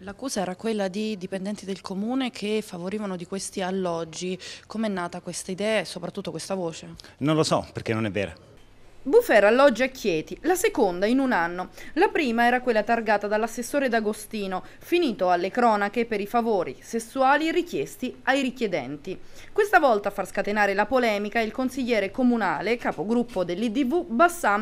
L'accusa era quella di dipendenti del comune che favorivano di questi alloggi. Com'è nata questa idea e soprattutto questa voce? Non lo so, perché non è vera. Buffer alloggia a Chieti, la seconda in un anno. La prima era quella targata dall'assessore D'Agostino, finito alle cronache per i favori sessuali richiesti ai richiedenti. Questa volta a far scatenare la polemica è il consigliere comunale, capogruppo dell'IDV,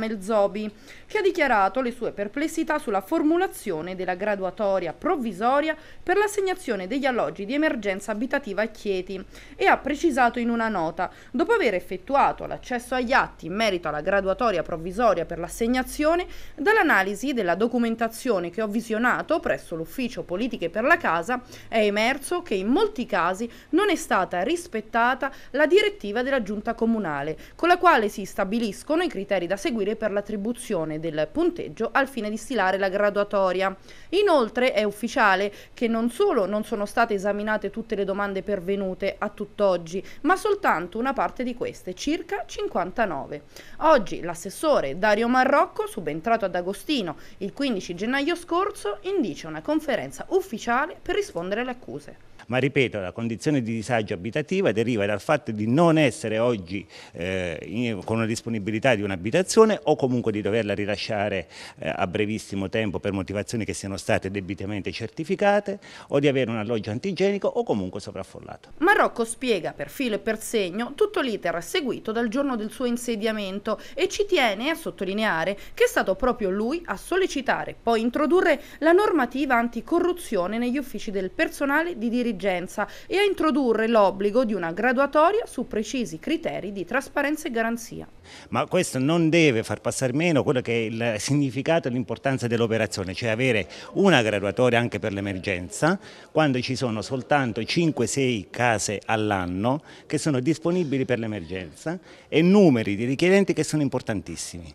El Zobi, che ha dichiarato le sue perplessità sulla formulazione della graduatoria provvisoria per l'assegnazione degli alloggi di emergenza abitativa a Chieti e ha precisato in una nota, dopo aver effettuato l'accesso agli atti in merito alla graduatoria graduatoria provvisoria per l'assegnazione dall'analisi della documentazione che ho visionato presso l'ufficio politiche per la casa è emerso che in molti casi non è stata rispettata la direttiva della giunta comunale con la quale si stabiliscono i criteri da seguire per l'attribuzione del punteggio al fine di stilare la graduatoria. Inoltre è ufficiale che non solo non sono state esaminate tutte le domande pervenute a tutt'oggi, ma soltanto una parte di queste, circa 59. Oggi l'assessore Dario Marrocco, subentrato ad Agostino il 15 gennaio scorso, indice una conferenza ufficiale per rispondere alle accuse ma ripeto la condizione di disagio abitativa deriva dal fatto di non essere oggi eh, in, con una disponibilità di un'abitazione o comunque di doverla rilasciare eh, a brevissimo tempo per motivazioni che siano state debitamente certificate o di avere un alloggio antigenico o comunque sovraffollato. Marocco spiega per filo e per segno tutto l'iter seguito dal giorno del suo insediamento e ci tiene a sottolineare che è stato proprio lui a sollecitare poi introdurre la normativa anticorruzione negli uffici del personale di diritto dirigenza e a introdurre l'obbligo di una graduatoria su precisi criteri di trasparenza e garanzia. Ma questo non deve far passare meno quello che è il significato e l'importanza dell'operazione, cioè avere una graduatoria anche per l'emergenza, quando ci sono soltanto 5-6 case all'anno che sono disponibili per l'emergenza e numeri di richiedenti che sono importantissimi.